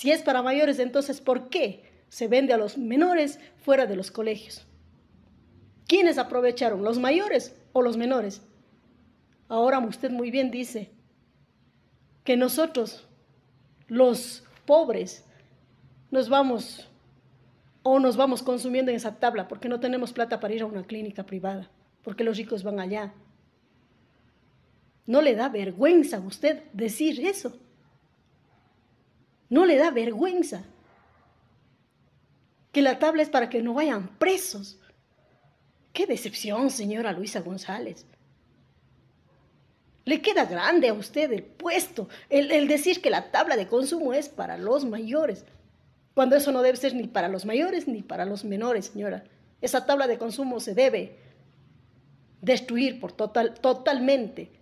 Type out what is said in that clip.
Si es para mayores, entonces ¿por qué se vende a los menores fuera de los colegios? ¿Quiénes aprovecharon? ¿Los mayores o los menores? Ahora usted muy bien dice que nosotros, los pobres, nos vamos o nos vamos consumiendo en esa tabla porque no tenemos plata para ir a una clínica privada, porque los ricos van allá. ¿No le da vergüenza a usted decir eso? No le da vergüenza. Que la tabla es para que no vayan presos. Qué decepción, señora Luisa González. Le queda grande a usted el puesto, el, decir que la tabla de consumo es para los mayores, cuando eso no debe ser ni para los mayores ni para los menores, señora. Esa tabla de consumo se debe destruir por total, totalmente.